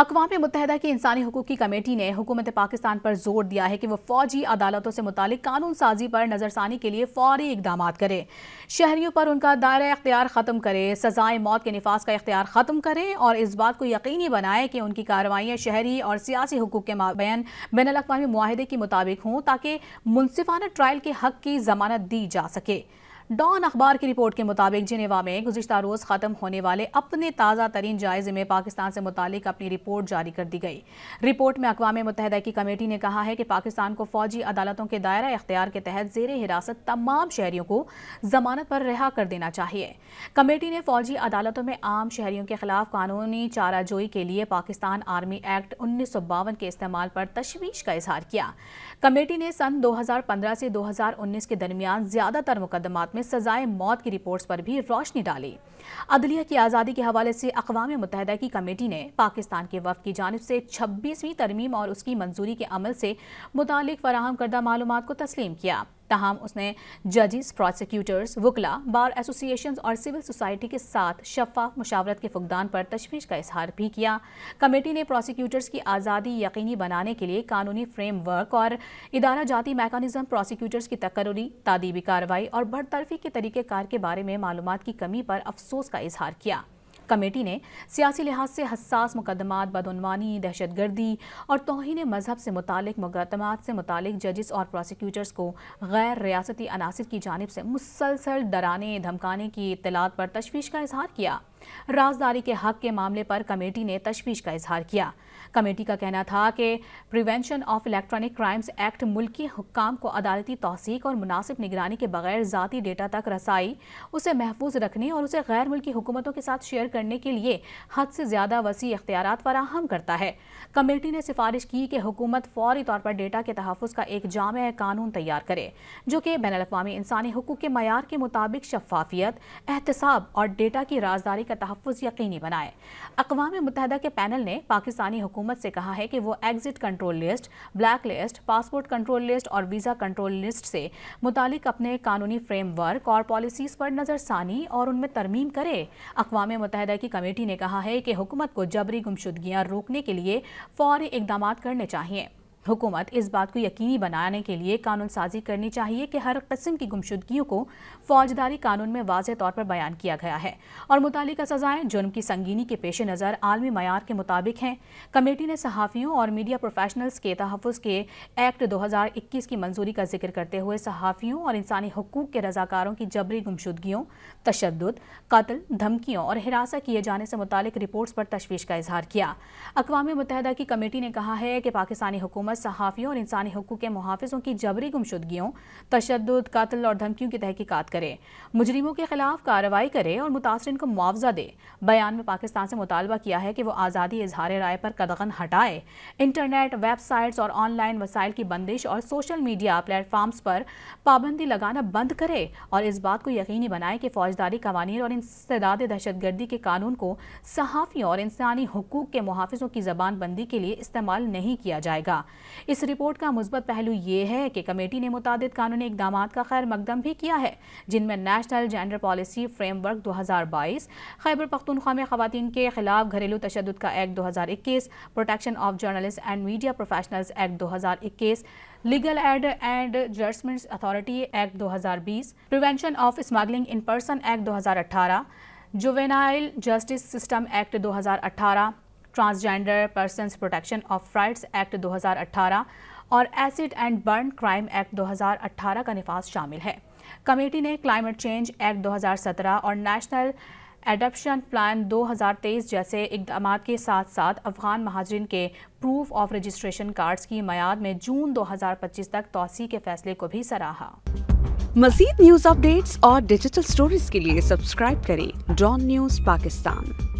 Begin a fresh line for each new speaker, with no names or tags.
अकवा मुतहदा की इंसानी हकूक़ की कमेटी ने हुकूमत पाकिस्तान पर जोर दिया है कि वह फौजी अदालतों से मुतल कानून साजी पर नज़रसानी के लिए फौरी इकदाम करे शहरीों पर उनका दायरा इख्तियार ख़त्म करे सजाए मौत के नफाज का इख्तियार ख़त्म करे और इस बात को यकीनी बनाए कि उनकी कार्रवाइयाँ शहरी और सियासी हकूक़ के माबैन बैन अवी माहदे के मुताबिक हों ताकि मुनफाना ट्रायल के हक की ज़मानत दी जा सके डॉन अखबार की रिपोर्ट के मुताबिक जिनेवा में गुजशत रोज़ ख़त्म होने वाले अपने ताज़ा तरीन जायजे में पाकिस्तान से मुतक अपनी रिपोर्ट जारी कर दी गई रिपोर्ट में अकवा मुतहद की कमेटी ने कहा है कि पाकिस्तान को फौजी अदालतों के दायरा इख्तियार के तहत जेर हिरासत तमाम शहरीों को जमानत पर रिहा कर देना चाहिए कमेटी ने फौजी अदालतों में आम शहरियों के खिलाफ कानूनी चाराजोई के लिए पाकिस्तान आर्मी एक्ट उन्नीस सौ बावन के इस्तेमाल पर तशवीश का इजहार किया कमेटी ने सन दो हज़ार पंद्रह से दो हज़ार उन्नीस के दरमियान ज़्यादातर मुकदमात में में सजाए मौत की रिपोर्ट्स पर भी रोशनी डाली अदलिया की आज़ादी के हवाले से अकवा मुतहदा की कमेटी ने पाकिस्तान के वफ की जानब से छब्बीसवीं तरमीम और उसकी मंजूरी के अमल से मुतल फराहम करदा मालूम को तस्लीम किया तहम उसने जजेस प्रोसिक्यूटर्स वकला बार एसोसिएशन और सिविल सोसाइटी के साथ शफाफ मुशावरत के फुकदान पर तशवीश का इजहार भी किया कमेटी ने प्रोसिक्यूटर्स की आज़ादी यकीनी बनाने के लिए कानूनी फ्रेमवर्क और इदारा जाती मेकानिज़म प्रोसिक्यूटर्स की तकर्री तदीबी कार्रवाई और बरतरफी के तरीक़ेकार के बारे में मालूम की कमी पर अफसोस का इजहार किया कमेटी ने सियासी लिहाज से हसास मुकदमा बदनवानी दहशतगर्दी और तोहन मजहब से मुतक मुकदमा से मुतक जजिस और प्रोसिक्यूटर्स को गैर रियासती अनासर की जानब से मुसलसल डराने धमकाने की इतलात पर तशवीश का इजहार किया राजदारी के हक के मामले पर कमेटी ने तशवीश का इजहार किया कमेटी का कहना था कि prevention of electronic crimes act मुल्की हुक्काम को अदालती तोसीक और मुनासिब निगरानी के बगैर ज़ाती डेटा तक रसाई उसे महफूज रखने और उसे गैर मुल्की हुकूमतों के साथ शेयर करने के लिए हद से ज़्यादा वसी अख्तियार फराहम करता है कमेटी ने सिफारिश की कि हुकूमत फौरी तौर पर डेटा के तहफ़ का एक जाम कानून तैयार करे जो कि बैन अवी इंसानी हकूक़ के मैार के मुताबिक शफाफियत एहतसाब और डेटा की राजदारी का तहफ़ यकीनी बनाए अकवा मुतहद के पैनल ने पाकिस्तानी हुकूमत से कहा है कि वह exit control list black list passport control list और वीज़ा कंट्रोल लिस्ट से मुतल अपने कानूनी फ्रेमवर्क और पॉलिसीज़ पर नज़रसानी और उनमें तरमीम करे अकवा मुतहद की कमेटी ने कहा है कि हुकूमत को जबरी गुमशुदगियाँ रोकने के लिए फौरी इकदाम करने चाहिए हुकूमत इस बात को यकीनी बनाने के लिए कानून साजी करनी चाहिए कि हर किस्म की गुमशुदगियों को फौजदारी कानून में वाज तौर पर बयान किया गया है और मुतल सजाएं जुर्म की संगीनी के पेश नज़र आलमी मैार के मुताबिक हैं कमेटी ने सहाफ़ियों और मीडिया प्रोफेशनल्स के तहफ़ के एक्ट दो हज़ार इक्कीस की मंजूरी का जिक्र करते हुए सहाफ़ियों और इंसानी हकूक़ के रजाकारों की जबरी गुमशुदगियों तशद कत्ल धमकियों और हिरासा किए जाने से मुतल रिपोर्ट्स पर तशवीश का इजहार किया अकवा मुतहदा की कमेटी ने कहा है कि पाकिस्तानी हुकूमत हुकूमत सहाफ़ियों और इंसानी हकूक़ के मुहाफ़ों की जबरी गुमशुदगियों तशद कत्ल और धमकियों की तहकीकत करे मुजरिमों के खिलाफ कार्रवाई करे और मुतासरन को मुआवजा दे बयान में पाकिस्तान से मुतालबा किया है कि वह आज़ादी इजहार राय पर कदगन हटाए इंटरनेट वेबसाइट्स और ऑनलाइन वसाइल की बंदिश और सोशल मीडिया प्लेटफॉर्म्स पर पाबंदी लगाना बंद करे और इस बात को यकीनी बनाए कि फौजदारी कवानीन और इंसदाद दहशतगर्दी के कानून को सहाफ़ियों और इंसानी हकूक़ के मुहाफ़ों की ज़बान बंदी के लिए इस्तेमाल नहीं किया जाएगा इस रिपोर्ट का मुस्बत पहलू ये है कि कमेटी ने मुतद कानूनी इकदाम का खैर मकदम भी किया है जिनमें नेशनल जेंडर पॉलिसी फ्रेमवर्क दो हज़ार बाईस खैबर पख्तनख्वा में खातन के खिलाफ घरेलू तशद का एक्ट दो हज़ार इक्कीस protection of journalist and media professionals act दो हज़ार इक्कीस लीगल एड एंड जर्समेंट्स अथॉरिटी एक्ट दो हज़ार बीस prevention of smuggling in person act दो हज़ार अठारह जुवेनाइल जस्टिस सिस्टम एक्ट दो हज़ार अठारह transgender person protection of rights act 2018 और acid and burn crime act 2018 का निफाज शामिल है कमेटी ने क्लाइमेट चेंज एक्ट 2017 और नेशनल एडप्शन प्लान 2023 जैसे इकदाम के साथ साथ अफगान महाजरीन के प्रूफ ऑफ रजिस्ट्रेशन कार्ड्स की मैयाद में जून 2025 तक तोसी के फैसले को भी सराहा मजीद न्यूज अपडेट्स और डिजिटल स्टोरीज के लिए सब्सक्राइब करें डॉन न्यूज पाकिस्तान